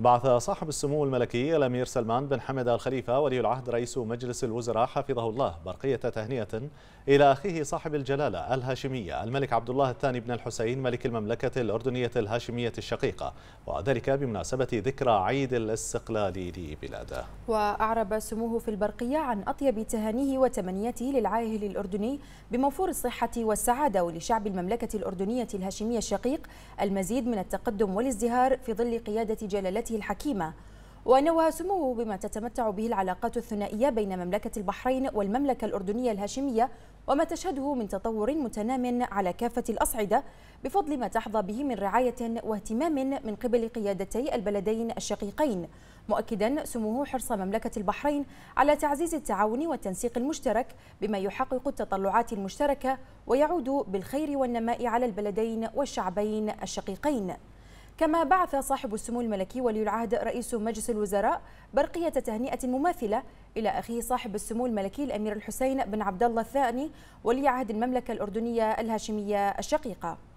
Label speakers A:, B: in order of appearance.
A: بعث صاحب السمو الملكي الأمير سلمان بن حمد الخليفة ولي العهد رئيس مجلس الوزراء حفظه الله برقية تهنئة إلى أخيه صاحب الجلالة الهاشمية الملك عبد الله الثاني بن الحسين ملك المملكة الأردنية الهاشمية الشقيقة وذلك بمناسبة ذكرى عيد الاستقلال لبلاده
B: وأعرب سموه في البرقية عن أطيب تهانيه وتمنياته للعاهل الأردني بموفور الصحة والسعادة ولشعب المملكة الأردنية الهاشمية الشقيق المزيد من التقدم والازدهار في ظل قيادة جلالته وتنميته الحكيمة ونوى سموه بما تتمتع به العلاقات الثنائية بين مملكة البحرين والمملكة الأردنية الهاشمية وما تشهده من تطور متنام على كافة الأصعدة بفضل ما تحظى به من رعاية واهتمام من قبل قيادتي البلدين الشقيقين مؤكدا سموه حرص مملكة البحرين على تعزيز التعاون والتنسيق المشترك بما يحقق التطلعات المشتركة ويعود بالخير والنماء على البلدين والشعبين الشقيقين كما بعث صاحب السمو الملكي ولي العهد رئيس مجلس الوزراء برقية تهنئة مماثلة إلى أخيه صاحب السمو الملكي الأمير الحسين بن عبد الله الثاني ولي عهد المملكة الأردنية الهاشمية الشقيقة